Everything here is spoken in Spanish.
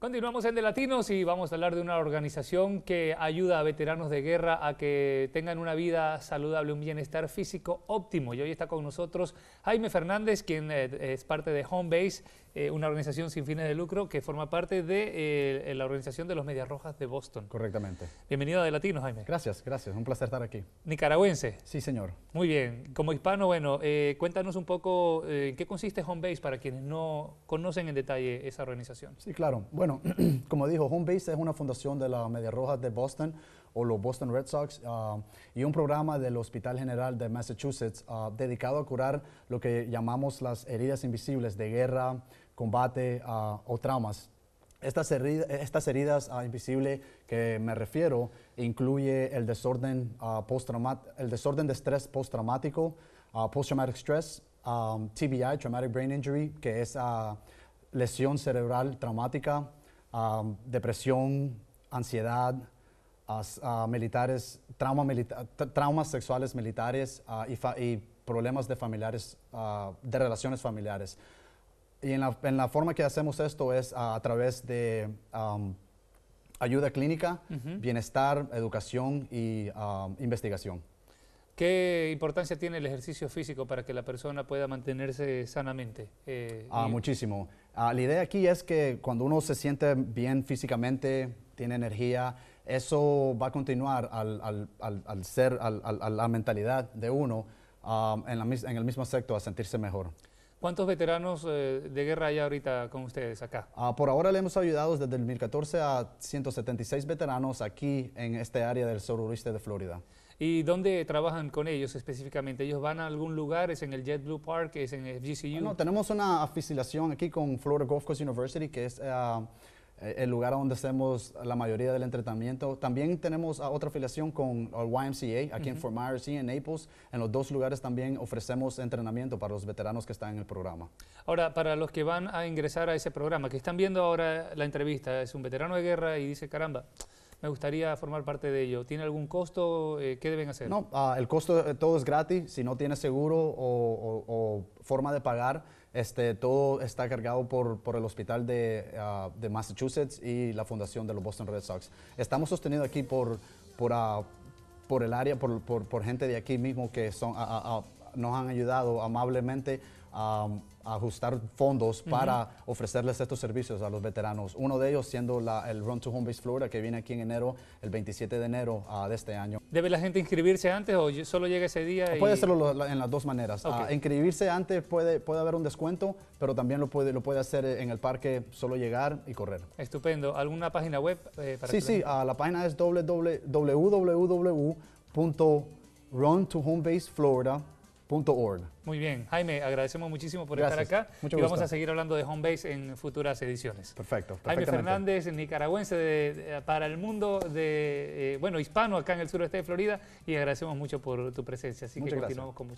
Continuamos en De Latinos y vamos a hablar de una organización que ayuda a veteranos de guerra a que tengan una vida saludable, un bienestar físico óptimo. Y hoy está con nosotros Jaime Fernández, quien eh, es parte de Homebase, eh, una organización sin fines de lucro que forma parte de eh, la organización de los Medias Rojas de Boston. Correctamente. Bienvenido a De Latinos, Jaime. Gracias, gracias. Un placer estar aquí. ¿Nicaragüense? Sí, señor. Muy bien. Como hispano, bueno, cuéntanos un poco en qué consiste Homebase para quienes no conocen en detalle esa organización. Sí, claro. Bueno, bueno, como dijo, Homebase es una fundación de la media roja de Boston o los Boston Red Sox ah, y un programa del Hospital General de Massachusetts ah, dedicado a curar lo que llamamos las heridas invisibles de guerra, combate ah, o traumas. Estas, heridas invisibles que me refiero incluye el desorden, el desorden de estrés postraumático, post-traumatic stress, TBI, traumatic brain injury, que es lesión cerebral traumática, Um, depresión, ansiedad, uh, militares, traumas sexuales militares uh, y, problemas de familiares, uh, de relaciones familiares. Y en la, forma que hacemos esto es a través de um, ayuda clínica, bienestar, educación y um, investigación. ¿Qué importancia tiene el ejercicio físico para que la persona pueda mantenerse sanamente? Eh, ah, muchísimo. Ah, la idea aquí es que cuando uno se siente bien físicamente, tiene energía, eso va a continuar al, ser, a la mentalidad de uno ah, en, en el mismo aspecto a sentirse mejor. ¿Cuántos veteranos eh, de guerra hay ahorita con ustedes acá? Ah, por ahora le hemos ayudado desde el 2014 a 176 veteranos aquí en este área del suroeste de Florida. ¿Y dónde trabajan con ellos específicamente? ¿Ellos van a algún lugar? ¿Es en el JetBlue Park? ¿Es en el GCU? No, tenemos una afiliación aquí con Florida Gulf Coast University que es... Ah, eh, el lugar donde hacemos la mayoría del entrenamiento. También tenemos otra afiliación con el YMCA, aquí en Fort Myers y en Naples. En los dos lugares también ofrecemos entrenamiento para los veteranos que están en el programa. Ahora, para los que van a ingresar a ese programa, que están viendo ahora la entrevista, es un veterano de guerra y dice, caramba, me gustaría formar parte de ello. ¿Tiene algún costo? Eh, ¿Qué deben hacer? No, ah, el costo eh, todo es gratis. Si no tienes seguro o, forma de pagar, este, todo está cargado por, por el Hospital ah, de, Massachusetts y la Fundación de los Boston Red Sox. Estamos sostenidos aquí por, por, ah, por el área, por, por, gente de aquí mismo que son nos han ayudado amablemente a, ajustar fondos para ofrecerles estos servicios a los veteranos. Uno de ellos siendo el Run to Home Base Florida, que viene aquí en enero, el 27 de enero de este año. ¿Debe la gente inscribirse antes o solo llega ese día? Puede hacerlo en las dos maneras. inscribirse antes puede, puede haber un descuento, pero también lo puede, lo puede hacer en el parque, solo llegar y correr. Estupendo. ¿Alguna página web? para sí, sí, la página es www.runtohomebaseflorida.com .org. Muy bien, Jaime, agradecemos muchísimo por estar acá y vamos a seguir hablando de Homebase en futuras ediciones. Perfecto. Jaime Fernández, nicaragüense de, para el mundo de, eh, bueno, hispano acá en el sureste de Florida y agradecemos mucho por tu presencia. Así que continuamos con mucho